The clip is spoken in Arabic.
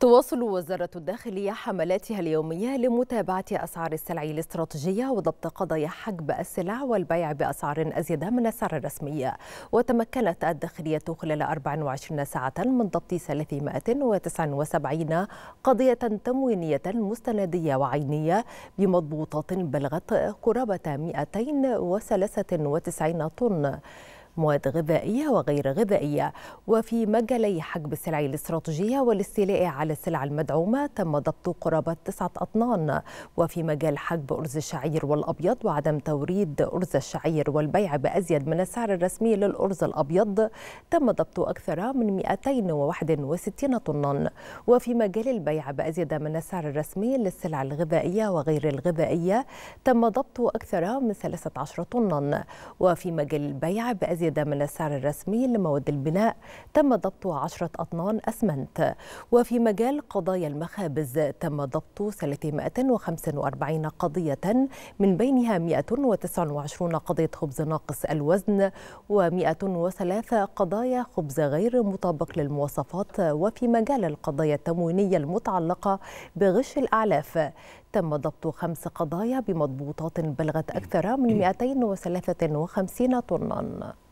تواصل وزارة الداخلية حملاتها اليومية لمتابعة أسعار السلع الاستراتيجية وضبط قضايا حجب السلع والبيع بأسعار أزيد من السعر الرسمية وتمكنت الداخلية خلال 24 ساعة من ضبط 379 قضية تموينية مستندية وعينية بمضبوطات بلغت قرابة 293 طن مواد غذائية وغير غذائية وفي مجالي حجب السلع الاستراتيجية والاستيلاء على السلع المدعومة تم ضبط قرابة تسعة أطنان وفي مجال حجب أرز الشعير والأبيض وعدم توريد أرز الشعير والبيع بأزيد من السعر الرسمي للأرز الأبيض تم ضبط أكثر من 261 طنا وفي مجال البيع بأزيد من السعر الرسمي للسلع الغذائية وغير الغذائية تم ضبط أكثر من 13 طنا وفي مجال البيع بأزيد الزائدة من السعر الرسمي لمواد البناء تم ضبط عشرة أطنان أسمنت وفي مجال قضايا المخابز تم ضبط 345 قضية من بينها 129 قضية خبز ناقص الوزن و103 قضايا خبز غير مطابق للمواصفات وفي مجال القضايا التموينية المتعلقة بغش الأعلاف تم ضبط خمس قضايا بمضبوطات بلغت أكثر من 253 طناً